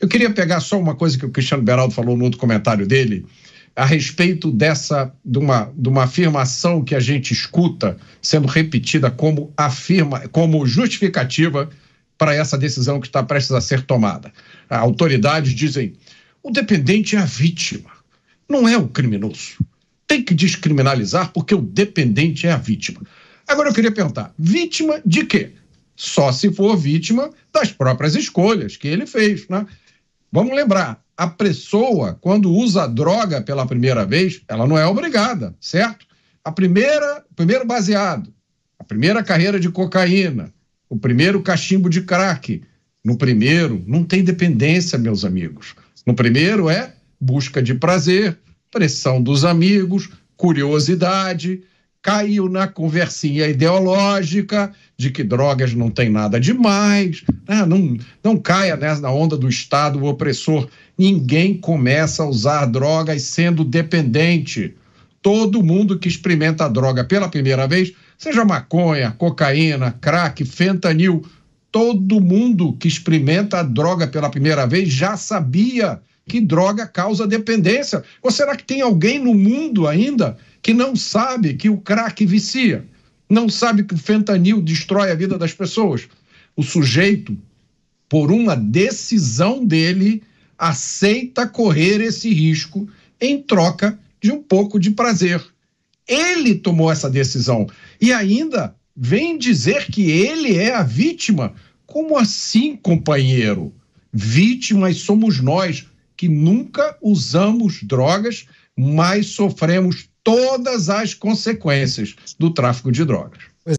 Eu queria pegar só uma coisa que o Cristiano Beraldo falou no outro comentário dele, a respeito dessa, de uma, de uma afirmação que a gente escuta sendo repetida como afirma, como justificativa para essa decisão que está prestes a ser tomada. Autoridades dizem: o dependente é a vítima, não é o criminoso. Tem que descriminalizar porque o dependente é a vítima. Agora eu queria perguntar: vítima de quê? Só se for vítima das próprias escolhas que ele fez, né? Vamos lembrar, a pessoa, quando usa droga pela primeira vez, ela não é obrigada, certo? A primeira, primeiro baseado, a primeira carreira de cocaína, o primeiro cachimbo de crack. No primeiro, não tem dependência, meus amigos. No primeiro é busca de prazer, pressão dos amigos, curiosidade, caiu na conversinha ideológica de que drogas não tem nada demais, é, não, não caia nessa, na onda do Estado opressor. Ninguém começa a usar drogas sendo dependente. Todo mundo que experimenta droga pela primeira vez, seja maconha, cocaína, crack, fentanil, todo mundo que experimenta a droga pela primeira vez já sabia que droga causa dependência. Ou será que tem alguém no mundo ainda que não sabe que o crack vicia? Não sabe que o fentanil destrói a vida das pessoas? O sujeito, por uma decisão dele, aceita correr esse risco em troca de um pouco de prazer. Ele tomou essa decisão e ainda vem dizer que ele é a vítima. Como assim, companheiro? Vítimas somos nós que nunca usamos drogas, mas sofremos todas as consequências do tráfico de drogas.